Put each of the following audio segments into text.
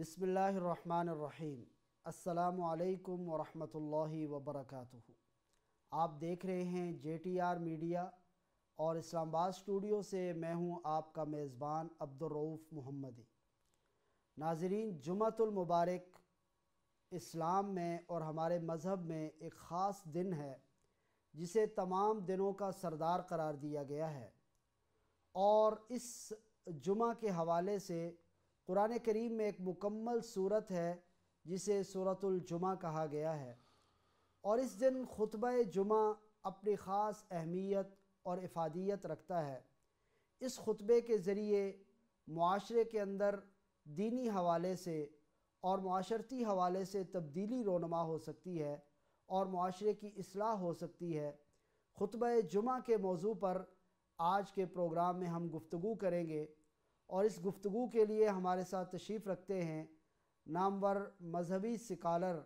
बिसमीम अल्लाम वरहमतुल्लाहि वबरकातुहु आप देख रहे हैं जे टी आर मीडिया और इस्लामाबाद स्टूडियो से मैं हूं आपका मेज़बान अब्दुलरऊफ़ मोहम्मदी नाजरीन मुबारक इस्लाम में और हमारे मज़हब में एक ख़ास दिन है जिसे तमाम दिनों का सरदार करार दिया गया है और इस जुमा के हवाले से कुरान करीम में एक मुकम्मल सूरत है जिसे सूरतुलजुमा कहा गया है और इस दिन खुतब जुमा अपनी ख़ास अहमियत और अफादियत रखता है इस खुतबे के ज़रिए माशरे के अंदर दीनी हवाले से और माशरती हवाले से तब्दीली रोनमा हो सकती है और माशरे की असलाह हो सकती है खुतब जुमा के मौजू पर आज के प्रोग्राम में हम गुफ्तु करेंगे और इस गुफ्तु के लिए हमारे साथ तशरीफ़ रखते हैं नामवर मजहबी सिकालर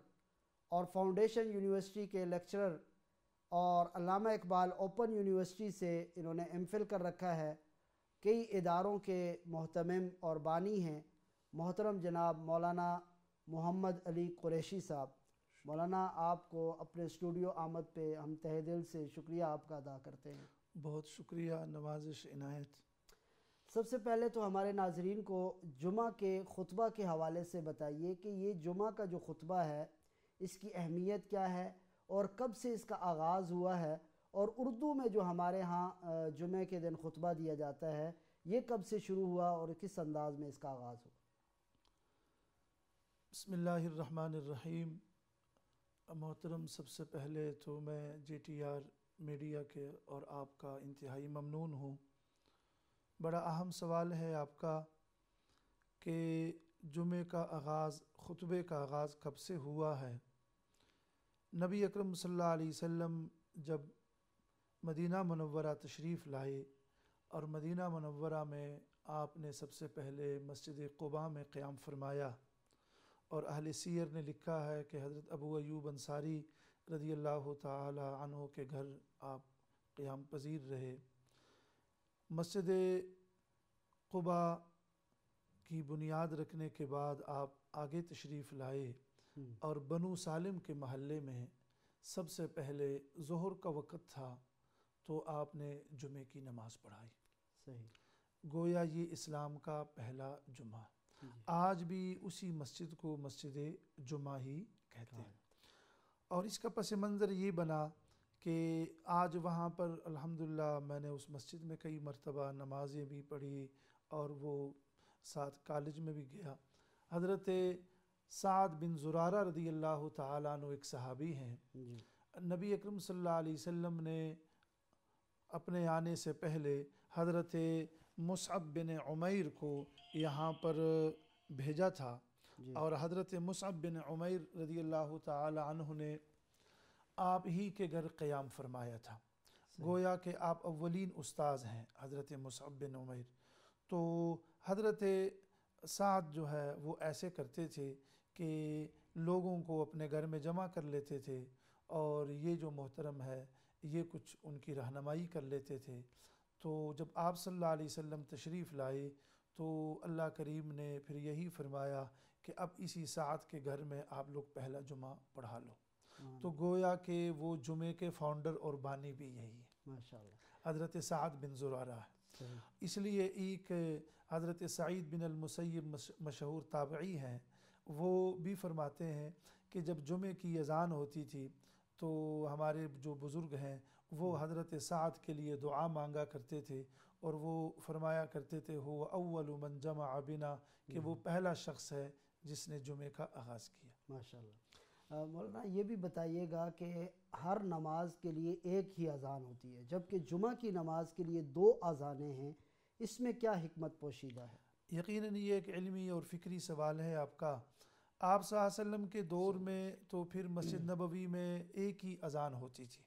और फाउंडेशन यूनिवर्सिटी के लेक्चरर और अलामा इकबाल ओपन यूनिवर्सिटी से इन्होंने एम कर रखा है कई इदारों के महतम और बानी हैं मोहतरम जनाब मौलाना मोहम्मद अली कुरैशी साहब मौलाना आपको अपने स्टूडियो आमद पे हम तह दिल से शुक्रिया आपका अदा करते हैं बहुत शुक्रिया नवाजिश इनायत सबसे पहले तो हमारे नाजरीन को जुमा के खुतबा के हवाले से बताइए कि ये जुमा का जो खुतबा है इसकी अहमियत क्या है और कब से इसका आगाज़ हुआ है और उर्दू में जो हमारे यहाँ जुमे के दिन खुतबा दिया जाता है ये कब से शुरू हुआ और किस अंदाज़ में इसका आगाज़ हुआ बसमीम मोहतरम सबसे पहले तो मैं जे टी आर मीडिया के और आपका इंतहाई ममनून हूँ बड़ा अहम सवाल है आपका कि जुमे का आगाज़ ख़ुतबे का आगाज़ कब से हुआ है नबी अकरम सल्लल्लाहु अलैहि वसल्लम जब मदीना मनवरा तशरीफ़ लाए और मदीना मनवरा में आपने सबसे पहले मस्जिद कुबा में क़्याम फरमाया और अहल सीर ने लिखा है कि हज़रत अबू अयूब अंसारी रदी अल्लाह तहों के घर आप क़्याम पजीर रहे मस्जिद कुबा की बुनियाद रखने के बाद आप आगे तशरीफ़ लाए हम्म। और बनु सालिम के महल्ले में सबसे पहले जहर का वक़्त था तो आपने जुमे की नमाज़ पढ़ाई सही गोया ये इस्लाम का पहला जुमा आज भी उसी मस्जिद को मस्जिद जुमा ही कहते हैं हाँ। और इसका पस मंज़र ये बना कि आज वहाँ पर अल्हम्दुलिल्लाह मैंने उस मस्जिद में कई मरतबा नमाज़ें भी पढ़ी और वो साथ कॉलेज में भी गया हज़रत साद बिन जुरारा रदी अल्लाह तु एक सहाबी हैं नबी अकरम सल्लल्लाहु अलैहि वसल्लम ने अपने आने से पहले हज़रत मुसअब बिन उमैर को यहाँ पर भेजा था और हज़रत मुसअब बिन उमैर रदी अल्लाह तु ने आप ही के घर क़याम फरमाया था गोया के आप अवलिन उस्ताद हैं हज़रत मुसब बिन उमर तो हज़रत साद जो है वो ऐसे करते थे कि लोगों को अपने घर में जमा कर लेते थे और ये जो मोहतरम है ये कुछ उनकी रहनमाई कर लेते थे तो जब आप सल्लल्लाहु अलैहि वसल्लम तशरीफ़ लाए तो अल्लाह करीम ने फिर यही फरमाया कि अब इसी साथ के घर में आप लोग पहला जुमा पढ़ा लो हाँ। तो गोया के वो जुमे के फाउंडर और बानी भी यही है हज़रत साद बिन जुरारा है इसलिए एक हज़रत सईद बिन अलमसैब मशहूर ताबी हैं वो भी फरमाते हैं कि जब जुमे की अजान होती थी तो हमारे जो बुज़ुर्ग हैं वो हम्म। हज़रत साद के लिए दुआ मांगा करते थे और वो फरमाया करते थे हो अव्वल मन जमा आबिना कि हम्म। वो पहला शख्स है जिसने जुमे का आगाज़ किया माशाल्लाह मौलाना ये भी बताइएगा कि हर नमाज के लिए एक ही अजान होती है जबकि जुमा की नमाज के लिए दो अजानें हैं इसमें क्या हमत पोशीदा है यकीन ये एक इलमी और फ़िक्री सवाल है आपका आप सल्लम के दौर में तो फिर मस्जिद हम्म। नबवी में एक ही अजान होती थी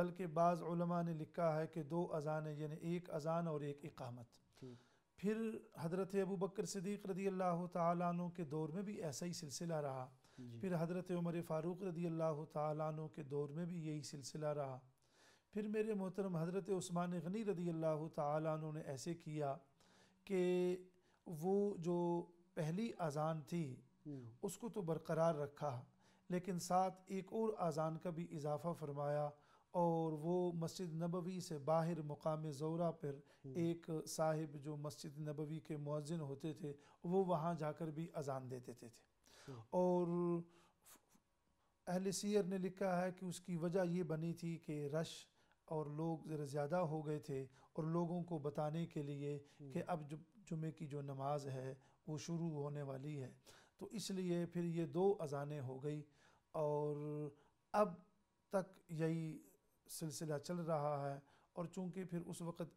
बल्कि बाज़ ने लिखा है कि दो अजानें यानी एक अजान और एक इकामत फिर हज़रत अबू बकर सदीक़ रदी अल्लाह तु के दौर में भी ऐसा ही सिलसिला रहा फिर हज़रत उमर फ़ारूक रदी अल्लाह तु के दौर में भी यही सिलसिला रहा फिर मेरे मोहतरम हज़रत ऊस्मान गनी रदी अल्लाह तु ने ऐसे किया कि वो जो पहली अज़ान थी हम्म। उसको तो बरकरार रखा लेकिन साथ एक और अज़ान का भी इजाफ़ा फरमाया और वो मस्जिद नबवी से बाहर मुकाम जोरा पर हम्म। एक साहिब जो मस्जिद नबवी के मौजिन होते थे वो वहाँ जाकर भी अज़ान देते थे और अहल सीर ने लिखा है कि उसकी वजह ये बनी थी कि रश और लोग ज़रा ज़्यादा हो गए थे और लोगों को बताने के लिए हम्म। कि अब जुमे की जो नमाज है वो शुरू होने वाली है तो इसलिए फिर ये दो अजानें हो गई और अब तक यही सिलसिला चल रहा है और चूंकि फिर उस वक़्त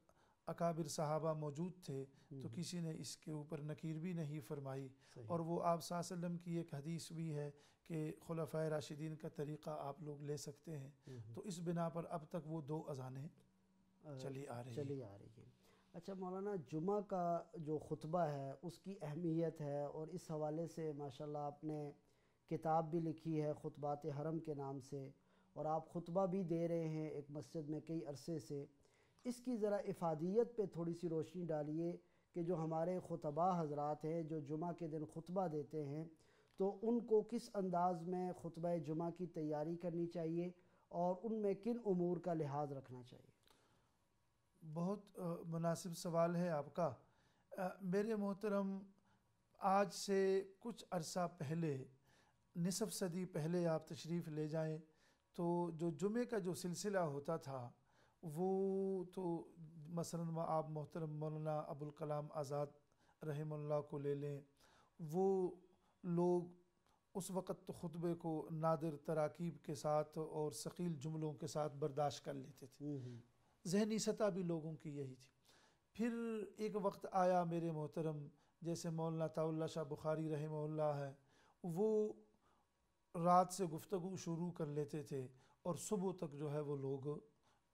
अकाबिर साहबा मौजूद थे हम्म। तो किसी ने इसके ऊपर नकीर भी नहीं फरमाई और वो आप वसम की एक हदीस भी है कि खुलफ राशिदीन का तरीक़ा आप लोग ले सकते हैं हम्म, हम्म। तो इस बिना पर अब तक वो दो अजानें चली आ रही चली आ रही है अच्छा मौलाना जुमा का जो खुतबा है उसकी अहमियत है और इस हवाले से माशाल्लाह आपने किताब भी लिखी है खुतबात हरम के नाम से और आप खुतबा भी दे रहे हैं एक मस्जिद में कई अरसे से इसकी ज़रा इफादियत पे थोड़ी सी रोशनी डालिए कि जो हमारे खुतबा हजरात हैं जो जुमा के दिन खुतबा देते हैं तो उनको किस अंदाज़ में खुतब जुमा की तैयारी करनी चाहिए और उनमें किन अमूर का लिहाज रखना चाहिए बहुत मुनासिब सवाल है आपका आ, मेरे मोहतरम आज से कुछ अरसा पहले नसफ़ सदी पहले आप तशरीफ़ ले जाएं तो जो जुमे का जो सिलसिला होता था वो तो मसलन आप मोहतरम मौलाना कलाम आज़ाद रहमल्ला को ले लें वो लोग उस वक़्त तो खुतबे को नादिर तराकीब के साथ और शकील जुमलों के साथ बर्दाश्त कर लेते थे हम्म, हम्म। जहनी सतह भी लोगों की यही थी फिर एक वक्त आया मेरे मोहतरम जैसे मौलाना ताउल्ला शाह बुखारी रहमल्ला है वो रात से गुफ्तु शुरू कर लेते थे और सुबह तक जो है वो लोग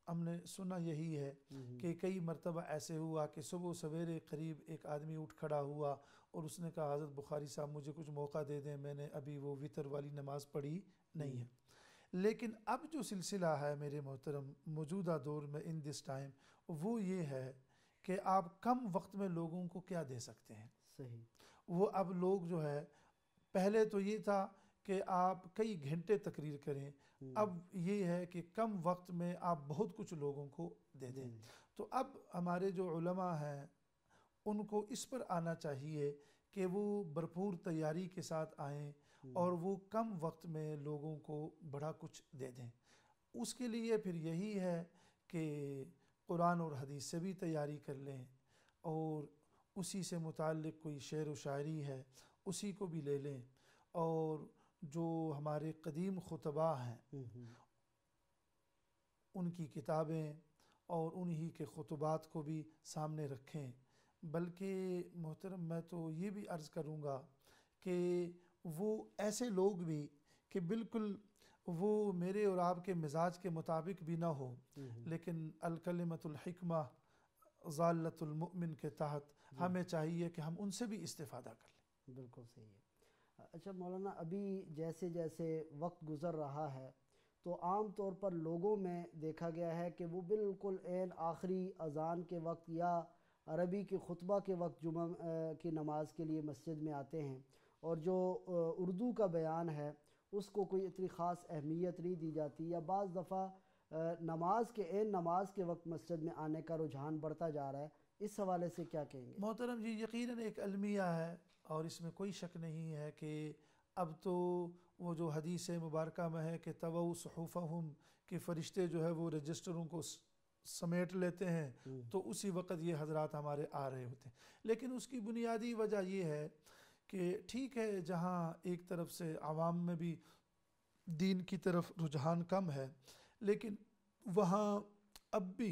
हमने सुना यही है हम्म। कि कई मरतबा ऐसे हुआ कि सुबह सवेरे करीब एक आदमी उठ खड़ा हुआ और उसने कहा हज़रत बुखारी साहब मुझे कुछ मौका दे दें मैंने अभी वो वितर वाली नमाज़ पढ़ी नहीं हम्म। है लेकिन अब जो सिलसिला है मेरे मोहतरम मौजूदा दौर में इन दिस टाइम वो ये है कि आप कम वक्त में लोगों को क्या दे सकते हैं सही वो अब लोग जो है पहले तो ये था कि आप कई घंटे तकरीर करें हम्म। अब ये है कि कम वक्त में आप बहुत कुछ लोगों को दे दें तो अब हमारे जो उलमा हैं उनको इस पर आना चाहिए कि वो भरपूर तैयारी के साथ आए हम्म। और वो कम वक्त में लोगों को बड़ा कुछ दे दें उसके लिए फिर यही है कि कुरान और हदीस से भी तैयारी कर लें और उसी से मुतल कोई शेर व शायरी है उसी को भी ले लें और जो हमारे कदीम खुतबा हैं उनकी किताबें और उन्हीं के खुतबात को भी सामने रखें बल्कि मोहतरम मैं तो ये भी अर्ज़ करूँगा कि वो ऐसे लोग भी कि बिल्कुल वो मेरे और आपके मिजाज के मुताबिक भी ना हो लेकिन अलकलमतुलहकमा के तहत हमें चाहिए कि हम उनसे भी इस्तः कर लें बिल्कुल सही है अच्छा मौलाना अभी जैसे जैसे वक्त गुज़र रहा है तो आम तौर पर लोगों में देखा गया है कि वो बिल्कुल एन आखिरी अज़ान के वक्त या अरबी के खुतबा के वक्त जुमा की नमाज़ के लिए मस्जिद में आते हैं और जो उर्दू का बयान है उसको कोई इतनी ख़ास अहमियत नहीं दी जाती या बज़ दफ़ा नमाज के एन नमाज के वक्त मस्जिद में आने का रुझान बढ़ता जा रहा है इस हवाले से क्या कहेंगे मोहतरम जी यकीन एक अलमिया है और इसमें कोई शक नहीं है कि अब तो वो जो हदीस मुबारक में है कि तव सहूफ़म के फ़रिश्ते जो है वो रजिस्टरों को समेट लेते हैं हम्म। तो उसी वक़्त ये हजरत हमारे आ रहे होते हैं लेकिन उसकी बुनियादी वजह यह है कि ठीक है जहाँ एक तरफ से आवाम में भी दीन की तरफ रुझान कम है लेकिन वहाँ अब भी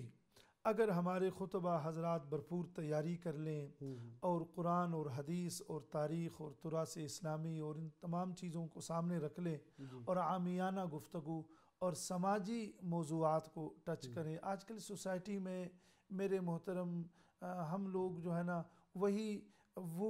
अगर हमारे खुतबा हजरात भरपूर तैयारी कर लें हम्म, हम्म। और कुरान और हदीस और तारीख़ और तुरास इस्लामी और इन तमाम चीज़ों को सामने रख लें और आमियाना गुफ्तु और समाजी मौजूद को टच करें आजकल सोसाइटी में मेरे मोहतरम हम लोग जो है ना वही वो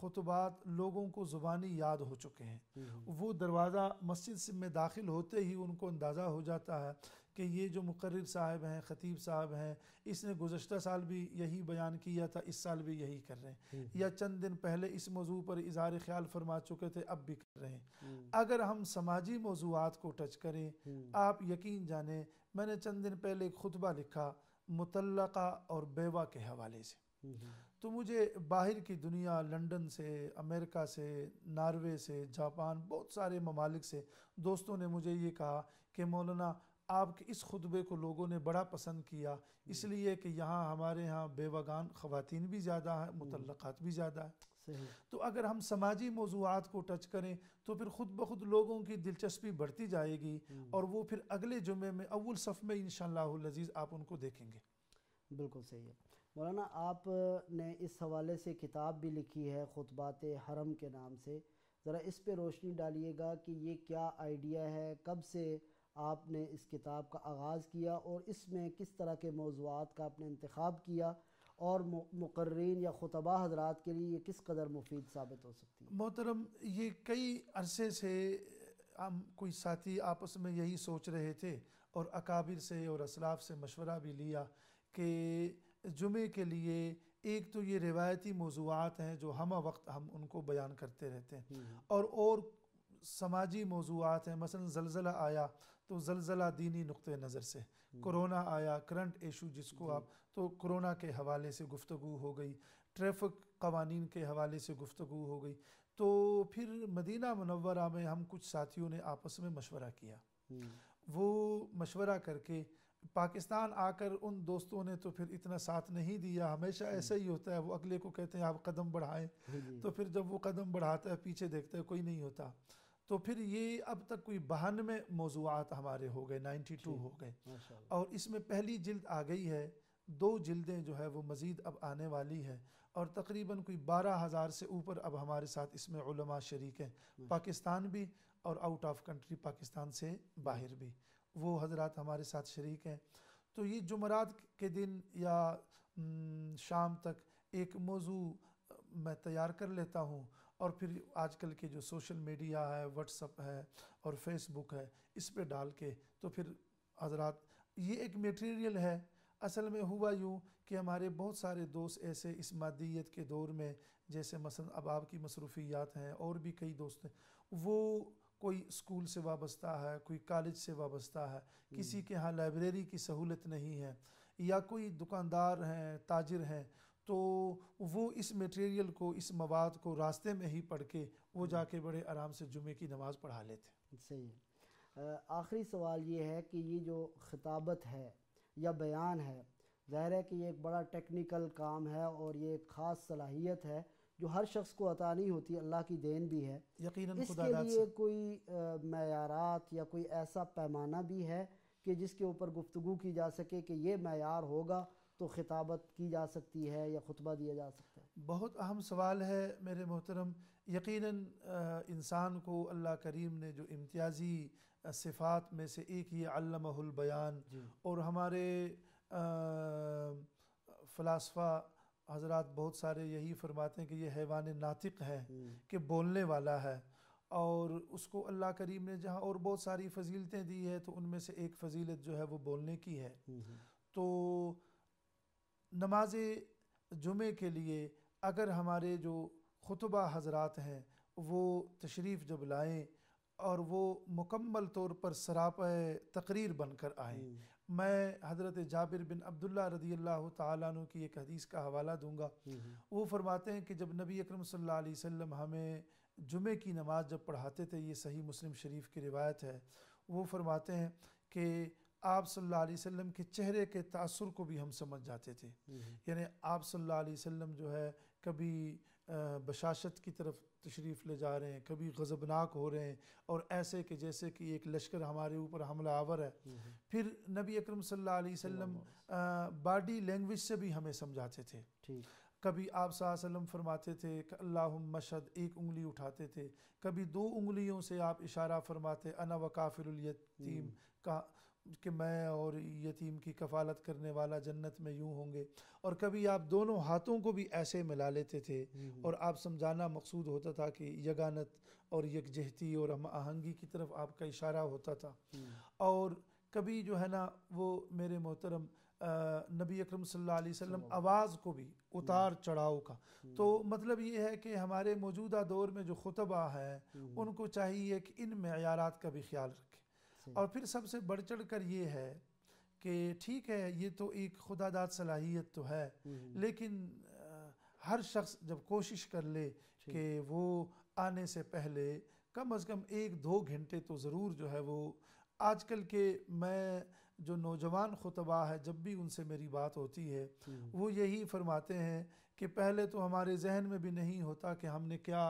खुतबात लोगों को ज़ुबानी याद हो चुके हैं हम्म, वो दरवाज़ा मस्जिद में दाखिल होते ही उनको अंदाज़ा हो जाता है कि ये जो मुकर साहब हैं ख़तीब साहब हैं इसने गुज्त साल भी यही बयान किया था इस साल भी यही कर रहे हैं हम्म। या चंद दिन पहले इस मौजू पर इजहार ख्याल फरमा चुके थे अब भी कर रहे हैं हम्म। अगर हम समाजी मौजूद को टच करें हम्म। आप यकीन जाने मैंने चंद दिन पहले एक खुतबा लिखा मुतलका और बेवा के हवाले से तो मुझे बाहर की दुनिया लंदन से अमेरिका से नार्वे से जापान बहुत सारे ममालिक से दोस्तों ने मुझे ये कहा कि मौलाना आपके इस खुतबे को लोगों ने बड़ा पसंद किया इसलिए कि यहाँ हमारे यहाँ बेवगान ख़वान भी ज़्यादा हैं मुतलक़ात भी ज़्यादा है तो अगर हम समाजी मौजूद को टच करें तो फिर ख़ुद ब खुद लोगों की दिलचस्पी बढ़ती जाएगी और वो फिर अगले जुमे में अव्वल सफ़ में इन शजीज़ आप उनको देखेंगे बिल्कुल सही है मौलाना आपने इस हवाले से किताब भी लिखी है खुतबात हरम के नाम से ज़रा इस पर रोशनी डालिएगा कि ये क्या आइडिया है कब से आपने इस किताब का आगाज़ किया और इसमें किस तरह के मौजूद का आपने इंतखब किया और मुकर्रीन या खुतबा हजरात के लिए ये किस कदर मुफीद साबित हो सकती है मोहतरम ये कई अरसे से हम कोई साथी आपस में यही सोच रहे थे और अकाबिर से और असलाफ से मशवरा भी लिया कि जुमे के लिए एक तो ये रिवायती मौजूद हैं जो हम वक्त हम उनको बयान करते रहते हैं हम्म। और और সামাজিক মযউয়াাত হে মাসাল্লা জলযলা আয়া তো জলযলা دینی নুকতে নজার সে করোনা আয়া কারেন্ট ইস্যু जिसको आप তো করোনা কে حوالے সে গফতগু হো গই ট্রাফিক কওয়ানিন কে حوالے সে গফতগু হো গই তো ফির মদিনা মুনওয়ারা মে হাম কুছ সাথিয়ো নে আপস মে মশওয়ারা কিয়া ও মশওয়ারা করকে পাকিস্তান আকর উন দোস্তো নে তো ফির ইতনা সাথ নেহি দিয়া হামেশা এসে হি হোতা হ ভ আগলে কো কহতে হ আপ কদম বাড়ায়ে তো ফির জব ও কদম বাড়াতা পিছে দেখতা কোই নেহি হোতা तो फिर ये अब तक कोई बहानवे मौजूद हमारे हो गए नाइन्टी टू हो गए और इसमें पहली जिल्द आ गई है दो जिल्दें जो है वो मज़ीद अब आने वाली है और तकरीबन कोई बारह हज़ार से ऊपर अब हमारे साथ इसमें शरीक हैं पाकिस्तान भी और आउट ऑफ कंट्री पाकिस्तान से बाहर भी वो हजरत हमारे साथ शरीक हैं तो ये जुमरात के दिन या शाम तक एक मौजू मैं तैयार कर लेता हूँ और फिर आजकल के जो सोशल मीडिया है व्हाट्सअप है और फेसबुक है इस पर डाल के तो फिर हजरात ये एक मटेरियल है असल में हुआ यूँ कि हमारे बहुत सारे दोस्त ऐसे इस मादियत के दौर में जैसे मस अब आपकी मसरूफियात हैं और भी कई दोस्त हैं वो कोई स्कूल से वाबस्ता है कोई कॉलेज से वाबस्ता है किसी हम्म। के यहाँ लाइब्रेरी की सहूलत नहीं है या कोई दुकानदार हैं ताजिर हैं तो वो इस मटेरियल को इस मवाद को रास्ते में ही पढ़ के वो हम्म। जाके बड़े आराम से जुमे की नमाज़ पढ़ा लेते सही है आखिरी सवाल ये है कि ये जो खिताबत है या बयान है ज़ाहिर है कि ये एक बड़ा टेक्निकल काम है और ये एक ख़ास सलाहियत है जो हर शख्स को अता नहीं होती अल्लाह की देन भी है यकीनन इसके लिए कोई मैारात या कोई ऐसा पैमाना भी है कि जिसके ऊपर गुफ्तु की जा सके कि ये मैार होगा तो खिताबत की जा सकती है या खुतबा दिया जा सकता है बहुत अहम सवाल है मेरे मोहतरम यकीनन इंसान को अल्लाह करीम ने जो इम्तियाज़ी सिफ़ात में से एक ही अल्लाहुल बयान और हमारे फ़लासफ़ा हजरत बहुत सारे यही फरमाते हैं कि ये हैवान नातिक है हम्म। कि बोलने वाला है और उसको अल्लाह करीम ने जहाँ और बहुत सारी फजीलतें दी है तो उनमें से एक फजीलत जो है वो बोलने की है हम्म, हम्म। तो नमाज जुमे के लिए अगर हमारे जो खुतबा हजरात हैं वो तशरीफ़ जब लाएँ और वो मुकम्मल तौर पर सराप तकरीर बनकर आए हम्म। मैं हज़रत जाबिर बिन अब्दुल्ला रदी अल्लाह तु की एक हदीस का हवाला दूंगा हम्म, हम्म। वो फरमाते हैं कि जब नबी अकरम सल्लल्लाहु अलैहि वसल्लम हमें जुमे की नमाज़ जब पढ़ाते थे ये सही मुस्लिम शरीफ की रिवायत है वो फरमाते हैं कि आप सल्लल्लाहु अलैहि वसल्लम के चेहरे के तासर को भी हम समझ जाते थे यानी आप सल्लल्लाहु अलैहि वसल्लम जो है कभी बशाशत की तरफ तशरीफ़ ले जा रहे हैं कभी गज़बनाक हो रहे हैं और ऐसे कि जैसे कि एक लश्कर हमारे ऊपर हमला आवर है हम्म, हम्म। फिर नबी अकरम सल्लल्लाहु अलैहि वसल्लम बॉडी लैंग्वेज से भी हमें समझाते थे कभी आप वसल्लम फरमाते थे कि अल्लाह मशद एक उंगली उठाते थे कभी दो उंगलियों से आप इशारा फरमाते अना का कि मैं और यतीम की कफालत करने वाला जन्नत में यूं होंगे और कभी आप दोनों हाथों को भी ऐसे मिला लेते थे हम्म। और आप समझाना मकसूद होता था कि यगानत और यकजहती और हम आहंगी की तरफ आपका इशारा होता था हम्म। और कभी जो है ना वो मेरे मोहतरम नबी अकरम सल्लल्लाहु अलैहि वसल्लम आवाज़ को भी हम्म। उतार चढ़ाव का तो मतलब ये है कि हमारे मौजूदा दौर में जो खुतबा हैं उनको चाहिए कि इन मैारात का भी ख्याल रखें और फिर सबसे बढ़ चढ़ कर ये है कि ठीक है ये तो एक खुदादाद सलाहियत तो है हम्म, हम्म। लेकिन हर शख्स जब कोशिश कर ले कि वो आने से पहले कम अज़ कम एक दो घंटे तो ज़रूर जो है वो आजकल के मैं जो नौजवान खुतबा है जब भी उनसे मेरी बात होती है हम्म। वो यही फरमाते हैं कि पहले तो हमारे जहन में भी नहीं होता कि हमने क्या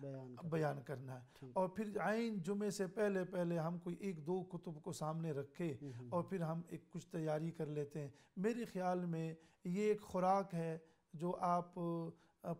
बयान करना, बयान करना है और फिर आइन जुमे से पहले पहले हम कोई एक दो कुतुब को सामने रखे हम्म। और फिर हम एक कुछ तैयारी कर लेते हैं मेरे ख्याल में ये एक खुराक है जो आप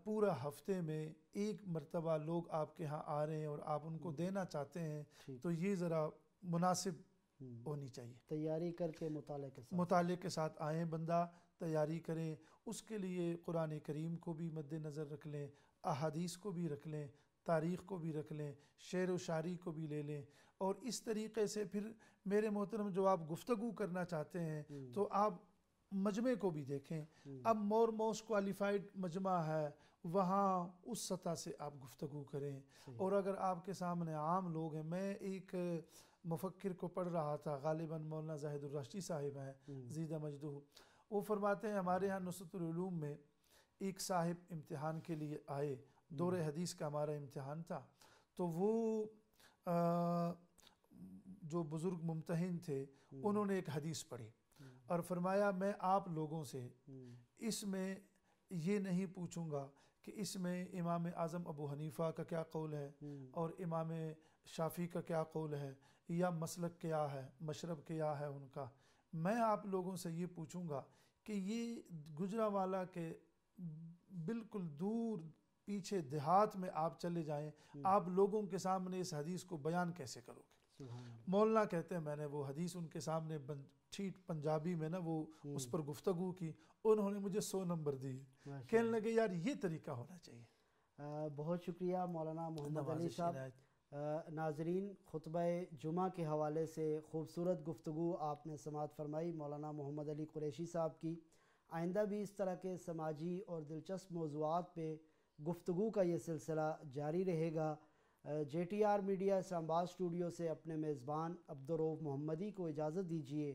पूरा हफ्ते में एक मरतबा लोग आपके यहाँ आ रहे हैं और आप उनको हम्म। देना चाहते हैं तो ये ज़रा मुनासिब हम्म। होनी चाहिए तैयारी करके मुताले के साथ मुताले के साथ आए बंदा तैयारी करें उसके लिए कुरान करीम को भी मद्दनज़र रख लें अहादीस को भी रख लें तारीख़ को भी रख लें शेर व शारी को भी ले लें और इस तरीके से फिर मेरे मोहतरम जो आप गुफ्तु करना चाहते हैं हम्म। तो आप मजमे को भी देखें हम्म। अब मोर मोस्ट क्वालिफाइड मजमा है वहाँ उस सतह से आप गुफ्तु करें और अगर आपके सामने आम लोग हैं मैं एक मुफक्र को पढ़ रहा था गालिबा मौलाना जाहिदुलराशी साहिब हैं हम्म। जीदा मजदू वो फरमाते हैं हमारे यहाँ नसतलूम में एक साहिब इम्तहान के लिए आए दौरे हदीस का हमारा इम्तहान था तो वो आ, जो बुज़ुर्ग मुमतहन थे हम्म। उन्होंने एक हदीस पढ़ी हम्म। और फरमाया मैं आप लोगों से हम्म। इसमें ये नहीं पूछूंगा कि इसमें इमाम आज़म अबू हनीफ़ा का क्या कौल है और इमाम शाफ़ी का क्या कौल है या मसलक क्या है मशरब क्या है उनका मैं आप लोगों से ये पूछूंगा कि ये गुजरा वाला के बिल्कुल दूर पीछे देहात में आप चले जाएं आप लोगों के सामने इस हदीस को बयान कैसे करोगे मौलना कहते हैं मैंने वो हदीस उनके सामने ठीक पंजाबी में ना वो उस पर गुफ्तगु की उन्होंने मुझे सौ नंबर दिए कहने लगे यार ये तरीका होना चाहिए आ, बहुत शुक्रिया मौलाना मोहम्मद अली साहब नाजरीन खुतब जुमा के हवाले से खूबसूरत गुफ्तु आपने समात फरमाई मौलाना मोहम्मद अली कुरैशी साहब की आइंदा भी इस तरह के समाजी और दिलचस्प मौजूद पर गुफ्तु का ये सिलसिला जारी रहेगा J T R media Islamabad studio से अपने मेज़बान अब्दुलरूफ़ मोहम्मदी को इजाज़त दीजिए